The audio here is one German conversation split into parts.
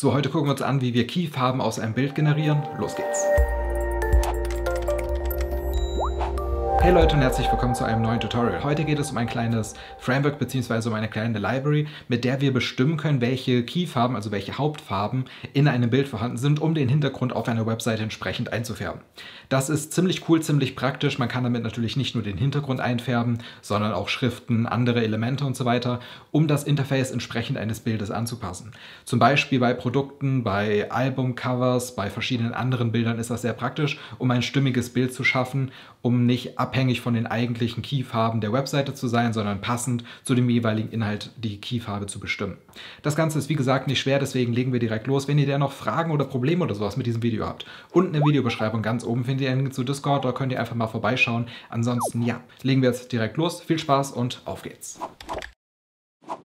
So, heute gucken wir uns an, wie wir Keyfarben aus einem Bild generieren. Los geht's! Hey Leute und herzlich willkommen zu einem neuen Tutorial. Heute geht es um ein kleines Framework bzw. um eine kleine Library, mit der wir bestimmen können, welche Keyfarben, also welche Hauptfarben in einem Bild vorhanden sind, um den Hintergrund auf einer Webseite entsprechend einzufärben. Das ist ziemlich cool, ziemlich praktisch. Man kann damit natürlich nicht nur den Hintergrund einfärben, sondern auch Schriften, andere Elemente und so weiter, um das Interface entsprechend eines Bildes anzupassen. Zum Beispiel bei Produkten, bei Albumcovers, bei verschiedenen anderen Bildern ist das sehr praktisch, um ein stimmiges Bild zu schaffen, um nicht ab abhängig von den eigentlichen Keyfarben der Webseite zu sein, sondern passend zu dem jeweiligen Inhalt die Keyfarbe zu bestimmen. Das Ganze ist wie gesagt nicht schwer, deswegen legen wir direkt los. Wenn ihr da noch Fragen oder Probleme oder sowas mit diesem Video habt, unten in der Videobeschreibung ganz oben findet ihr einen Link zu Discord, da könnt ihr einfach mal vorbeischauen. Ansonsten ja, legen wir jetzt direkt los. Viel Spaß und auf geht's.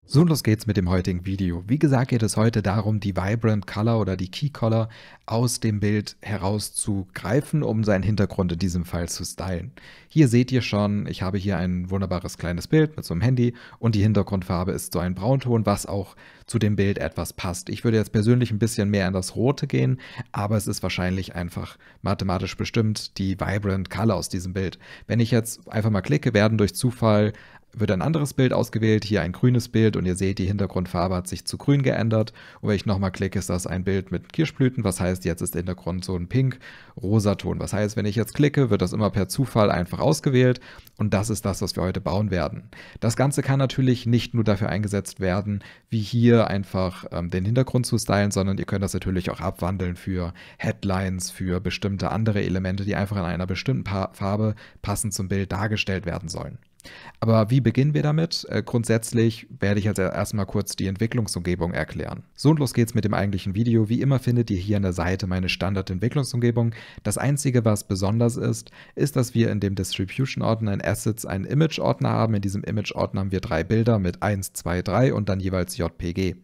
So, los geht's mit dem heutigen Video. Wie gesagt geht es heute darum, die Vibrant Color oder die Key Color aus dem Bild herauszugreifen, um seinen Hintergrund in diesem Fall zu stylen. Hier seht ihr schon, ich habe hier ein wunderbares kleines Bild mit so einem Handy und die Hintergrundfarbe ist so ein Braunton, was auch zu dem Bild etwas passt. Ich würde jetzt persönlich ein bisschen mehr in das Rote gehen, aber es ist wahrscheinlich einfach mathematisch bestimmt die Vibrant Color aus diesem Bild. Wenn ich jetzt einfach mal klicke, werden durch Zufall wird ein anderes Bild ausgewählt, hier ein grünes Bild und ihr seht, die Hintergrundfarbe hat sich zu grün geändert. Und wenn ich nochmal klicke, ist das ein Bild mit Kirschblüten, was heißt, jetzt ist der Hintergrund so ein pink-rosa Ton. Was heißt, wenn ich jetzt klicke, wird das immer per Zufall einfach ausgewählt und das ist das, was wir heute bauen werden. Das Ganze kann natürlich nicht nur dafür eingesetzt werden, wie hier einfach ähm, den Hintergrund zu stylen, sondern ihr könnt das natürlich auch abwandeln für Headlines, für bestimmte andere Elemente, die einfach in einer bestimmten pa Farbe passend zum Bild dargestellt werden sollen. Aber wie beginnen wir damit? Äh, grundsätzlich werde ich also erstmal kurz die Entwicklungsumgebung erklären. So und los geht's mit dem eigentlichen Video. Wie immer findet ihr hier an der Seite meine Standard-Entwicklungsumgebung. Das einzige, was besonders ist, ist, dass wir in dem Distribution-Ordner in Assets einen Image-Ordner haben. In diesem Image-Ordner haben wir drei Bilder mit 1, 2, 3 und dann jeweils JPG.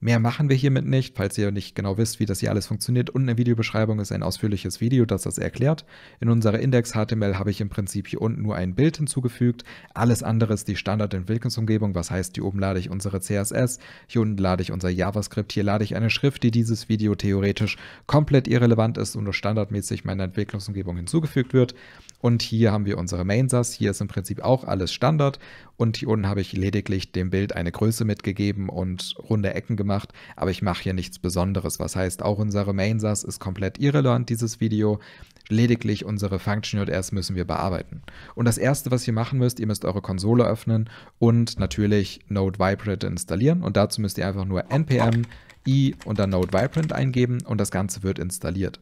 Mehr machen wir hiermit nicht. Falls ihr nicht genau wisst, wie das hier alles funktioniert, unten in der Videobeschreibung ist ein ausführliches Video, das das erklärt. In unserer Index.html habe ich im Prinzip hier unten nur ein Bild hinzugefügt. Alles andere ist die Standard-Entwicklungsumgebung, was heißt, hier oben lade ich unsere CSS, hier unten lade ich unser JavaScript, hier lade ich eine Schrift, die dieses Video theoretisch komplett irrelevant ist und nur standardmäßig meiner Entwicklungsumgebung hinzugefügt wird. Und hier haben wir unsere Main-SAS, hier ist im Prinzip auch alles Standard und hier unten habe ich lediglich dem Bild eine Größe mitgegeben und runde Ecken gemacht gemacht, aber ich mache hier nichts Besonderes. Was heißt, auch unsere Main SAS ist komplett irrelevant, dieses Video. Lediglich unsere Function.js müssen wir bearbeiten. Und das erste, was ihr machen müsst, ihr müsst eure Konsole öffnen und natürlich Node Vibrant installieren. Und dazu müsst ihr einfach nur npm i und dann Node Vibrant eingeben und das Ganze wird installiert.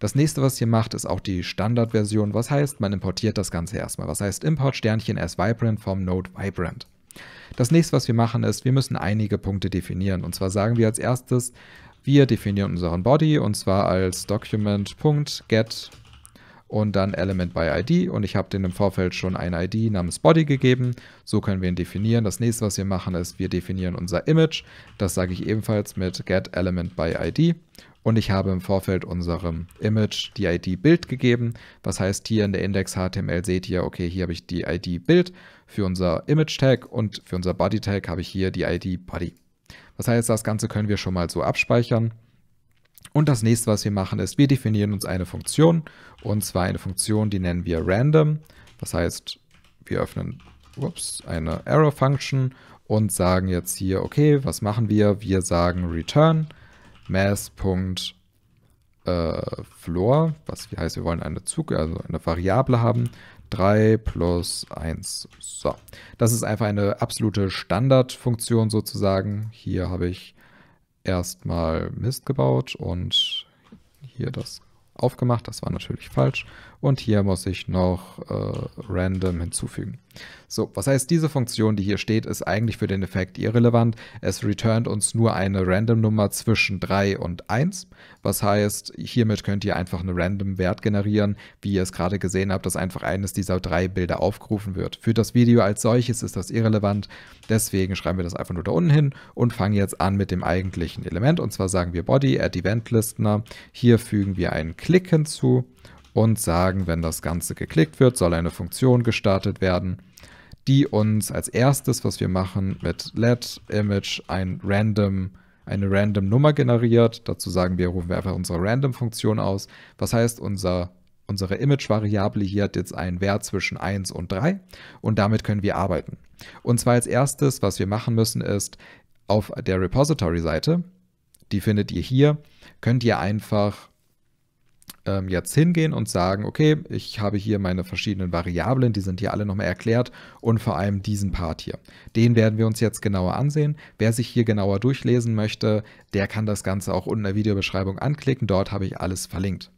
Das nächste, was ihr macht, ist auch die Standardversion. Was heißt, man importiert das Ganze erstmal. Was heißt Import Sternchen S Vibrant vom Node Vibrant. Das nächste, was wir machen, ist, wir müssen einige Punkte definieren. Und zwar sagen wir als erstes, wir definieren unseren Body und zwar als Document.get und dann Element by ID und ich habe den im Vorfeld schon eine ID namens Body gegeben. So können wir ihn definieren. Das nächste, was wir machen, ist, wir definieren unser Image. Das sage ich ebenfalls mit get Element by ID und ich habe im Vorfeld unserem Image die ID Bild gegeben. Was heißt hier in der Index HTML seht ihr, okay, hier habe ich die ID Bild für unser Image Tag und für unser Body Tag habe ich hier die ID Body. Das heißt, das Ganze können wir schon mal so abspeichern. Und das nächste, was wir machen, ist, wir definieren uns eine Funktion. Und zwar eine Funktion, die nennen wir random. Das heißt, wir öffnen ups, eine error function und sagen jetzt hier, okay, was machen wir? Wir sagen return mass.floor, äh, was heißt, wir wollen eine Zug, also eine Variable haben. 3 plus 1. So, das ist einfach eine absolute Standardfunktion sozusagen. Hier habe ich erstmal Mist gebaut und hier das aufgemacht. Das war natürlich falsch. Und hier muss ich noch äh, random hinzufügen. So, was heißt, diese Funktion, die hier steht, ist eigentlich für den Effekt irrelevant. Es returnt uns nur eine Random-Nummer zwischen 3 und 1. Was heißt, hiermit könnt ihr einfach einen Random-Wert generieren, wie ihr es gerade gesehen habt, dass einfach eines dieser drei Bilder aufgerufen wird. Für das Video als solches ist das irrelevant, deswegen schreiben wir das einfach nur da unten hin und fangen jetzt an mit dem eigentlichen Element. Und zwar sagen wir Body, Add Event Listener. Hier fügen wir einen Klick hinzu und sagen, wenn das Ganze geklickt wird, soll eine Funktion gestartet werden, die uns als erstes, was wir machen, mit let image ein random eine random Nummer generiert. Dazu sagen wir, rufen wir einfach unsere random Funktion aus. Was heißt, unser unsere Image-Variable hier hat jetzt einen Wert zwischen 1 und 3 und damit können wir arbeiten. Und zwar als erstes, was wir machen müssen, ist auf der Repository-Seite, die findet ihr hier, könnt ihr einfach ähm, jetzt hingehen und sagen, okay, ich habe hier meine verschiedenen Variablen, die sind hier alle nochmal erklärt und vor allem diesen Part hier. Den werden wir uns jetzt genauer ansehen. Wer sich hier genauer durchlesen möchte, der kann das Ganze auch unten in der Videobeschreibung anklicken. Dort habe ich alles verlinkt.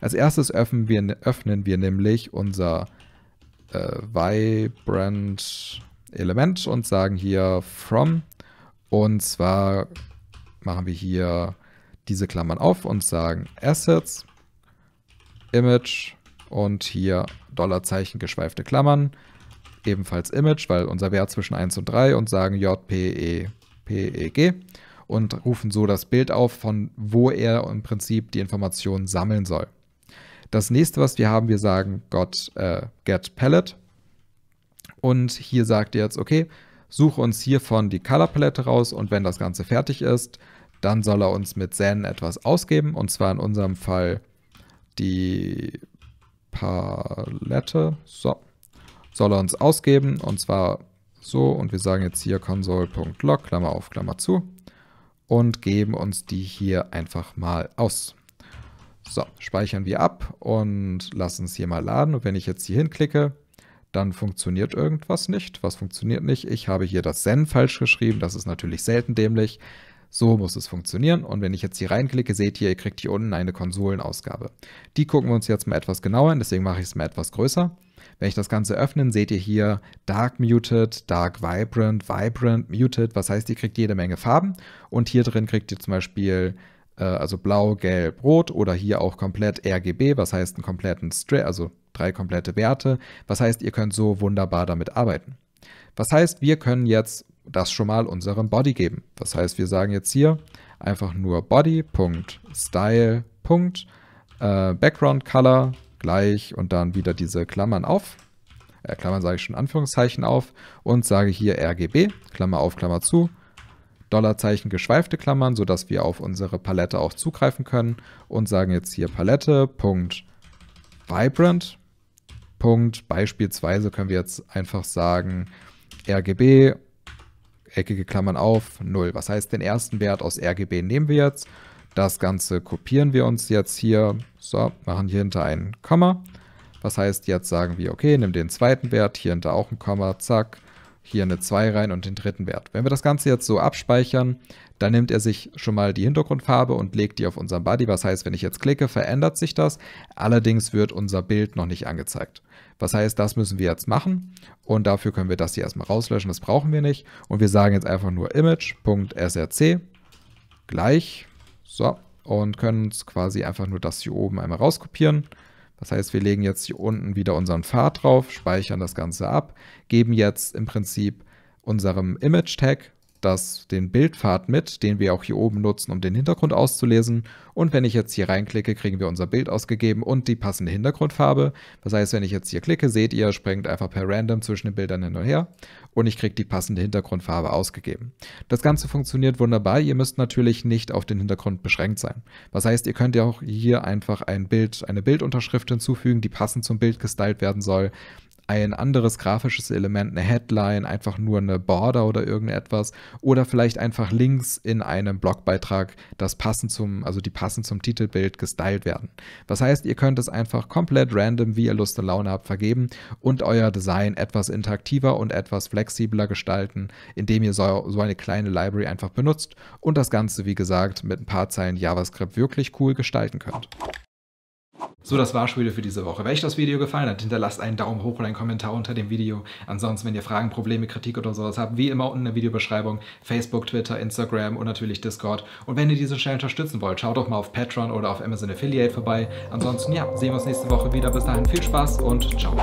Als erstes öffnen wir, öffnen wir nämlich unser äh, Vibrant Element und sagen hier from und zwar machen wir hier diese Klammern auf und sagen Assets Image und hier Dollarzeichen geschweifte Klammern, ebenfalls Image, weil unser Wert zwischen 1 und 3 und sagen JPEPEG und rufen so das Bild auf, von wo er im Prinzip die Informationen sammeln soll. Das nächste, was wir haben, wir sagen got, äh, get palette und hier sagt ihr jetzt, okay, suche uns hiervon die Color Palette raus und wenn das Ganze fertig ist, dann soll er uns mit Zen etwas ausgeben und zwar in unserem Fall die Palette. So. Soll er uns ausgeben. Und zwar so. Und wir sagen jetzt hier console.log, Klammer auf, Klammer zu. Und geben uns die hier einfach mal aus. So, speichern wir ab und lassen es hier mal laden. Und wenn ich jetzt hier hinklicke, dann funktioniert irgendwas nicht. Was funktioniert nicht? Ich habe hier das Zen falsch geschrieben. Das ist natürlich selten dämlich. So muss es funktionieren und wenn ich jetzt hier reinklicke, seht ihr, ihr kriegt hier unten eine Konsolenausgabe. Die gucken wir uns jetzt mal etwas genauer an, deswegen mache ich es mal etwas größer. Wenn ich das Ganze öffne, seht ihr hier Dark Muted, Dark Vibrant, Vibrant Muted, was heißt, ihr kriegt jede Menge Farben und hier drin kriegt ihr zum Beispiel äh, also blau, gelb, rot oder hier auch komplett RGB, was heißt einen kompletten Stray, also drei komplette Werte, was heißt, ihr könnt so wunderbar damit arbeiten. Was heißt, wir können jetzt das schon mal unserem Body geben. Das heißt, wir sagen jetzt hier einfach nur Body.Style.BackgroundColor äh, gleich und dann wieder diese Klammern auf. Äh, Klammern sage ich schon Anführungszeichen auf und sage hier RGB, Klammer auf, Klammer zu, Dollarzeichen geschweifte Klammern, sodass wir auf unsere Palette auch zugreifen können und sagen jetzt hier Palette.vibrant. Punkt. Beispielsweise können wir jetzt einfach sagen RGB eckige Klammern auf, 0. Was heißt, den ersten Wert aus RGB nehmen wir jetzt. Das Ganze kopieren wir uns jetzt hier. So, machen hier hinter ein Komma. Was heißt, jetzt sagen wir, okay, nimm den zweiten Wert, hier hinter auch ein Komma, zack hier eine 2 rein und den dritten Wert. Wenn wir das Ganze jetzt so abspeichern, dann nimmt er sich schon mal die Hintergrundfarbe und legt die auf unseren Body. Was heißt, wenn ich jetzt klicke, verändert sich das. Allerdings wird unser Bild noch nicht angezeigt. Was heißt, das müssen wir jetzt machen und dafür können wir das hier erstmal rauslöschen. Das brauchen wir nicht. Und wir sagen jetzt einfach nur image.src gleich. So, und können uns quasi einfach nur das hier oben einmal rauskopieren das heißt, wir legen jetzt hier unten wieder unseren Pfad drauf, speichern das Ganze ab, geben jetzt im Prinzip unserem Image-Tag das, den Bildpfad mit, den wir auch hier oben nutzen, um den Hintergrund auszulesen. Und wenn ich jetzt hier reinklicke, kriegen wir unser Bild ausgegeben und die passende Hintergrundfarbe. Das heißt, wenn ich jetzt hier klicke, seht ihr, springt einfach per Random zwischen den Bildern hin und her und ich kriege die passende Hintergrundfarbe ausgegeben. Das Ganze funktioniert wunderbar. Ihr müsst natürlich nicht auf den Hintergrund beschränkt sein. Das heißt, ihr könnt ja auch hier einfach ein Bild, eine Bildunterschrift hinzufügen, die passend zum Bild gestylt werden soll ein anderes grafisches Element, eine Headline, einfach nur eine Border oder irgendetwas oder vielleicht einfach Links in einem Blogbeitrag, das passend zum, also die passend zum Titelbild gestylt werden. Was heißt, ihr könnt es einfach komplett random, wie ihr Lust und Laune habt, vergeben und euer Design etwas interaktiver und etwas flexibler gestalten, indem ihr so, so eine kleine Library einfach benutzt und das Ganze, wie gesagt, mit ein paar Zeilen JavaScript wirklich cool gestalten könnt. So, das war schon wieder für diese Woche. Wenn euch das Video gefallen hat, hinterlasst einen Daumen hoch oder einen Kommentar unter dem Video. Ansonsten, wenn ihr Fragen, Probleme, Kritik oder sowas habt, wie immer unten in der Videobeschreibung, Facebook, Twitter, Instagram und natürlich Discord. Und wenn ihr diesen Channel unterstützen wollt, schaut doch mal auf Patreon oder auf Amazon Affiliate vorbei. Ansonsten, ja, sehen wir uns nächste Woche wieder. Bis dahin, viel Spaß und ciao.